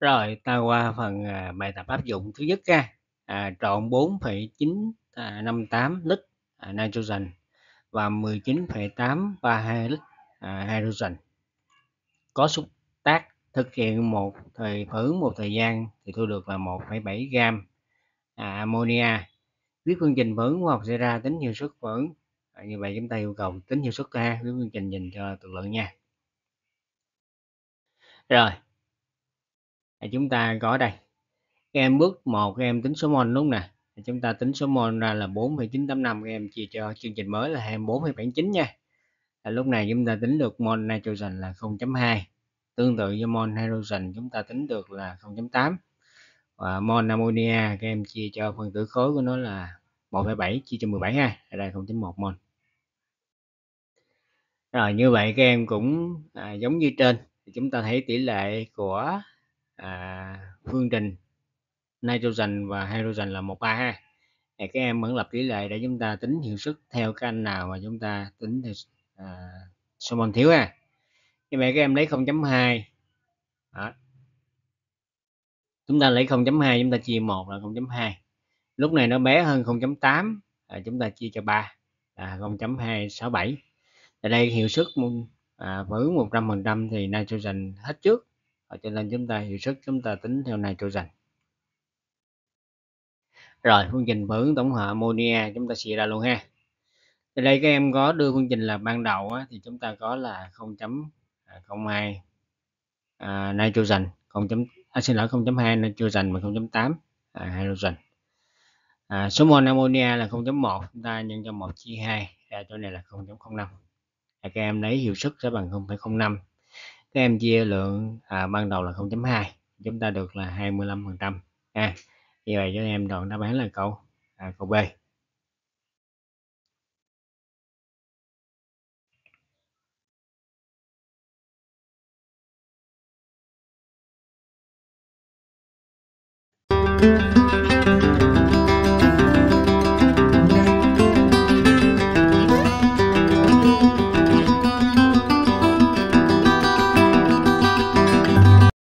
Rồi, ta qua phần, à, bài tập áp dụng thứ nhất ra À, trộn 4,958 à, lít, à, nitrogen và 19,832 lít, hydrogen. Có xúc tác thực hiện một thời thử một thời gian thì thu được là 1,7 gram ammonia. Viết phương trình phản ứng hóa học sẽ ra tính hiệu suất phản ứng. À, như vậy chúng ta yêu cầu tính hiệu suất ra viết phương trình nhìn cho tự luận nha. Rồi, chúng ta có đây các em bước một các em tính số mol đúng nè chúng ta tính số mol ra là 4985 các em chia cho chương trình mới là 24,79 nha à, lúc này chúng ta tính được mol nitrogen là 0.2 tương tự với mol hydrogen chúng ta tính được là 0.8 và mol ammonia các em chia cho phân tử khối của nó là 1,7 chia cho 17 ha ở đây 0.1 mol rồi như vậy các em cũng à, giống như trên thì chúng ta thấy tỷ lệ của à, phương trình nitrogen và hydrogen là một ba ha thì các em vẫn lập tỷ lệ để chúng ta tính hiệu suất theo cái anh nào mà chúng ta tính theo à, số mol thiếu ha như vậy các em lấy 0.2 đó. chúng ta lấy 0.2 chúng ta chia 1 là 0.2 lúc này nó bé hơn 0.8 à, chúng ta chia cho 3 là 0.267 ở đây hiệu suất à, với 100% thì nitrogen hết trước Ờ, cho nên chúng ta hiệu suất chúng ta tính theo này chỗ dành rồi phương trình phản tổng hợp ammonia chúng ta sẽ ra luôn ha thì đây các em có đưa phương trình là ban đầu á, thì chúng ta có là 0.02 à, à, nitrogen 0. À, xin lỗi 0.2 nitrogen mà 0.8 à, hydrogen à, số mol ammonia là 0.1 chúng ta nhân cho 1 chia 2 ra chỗ này là 0.05 à, các em lấy hiệu suất sẽ bằng 0.05 em chia lượng à, ban đầu là 0.2 chúng ta được là 25 phần trăm à, như vậy cho em đoạn đáp án là câu à, câu B thank you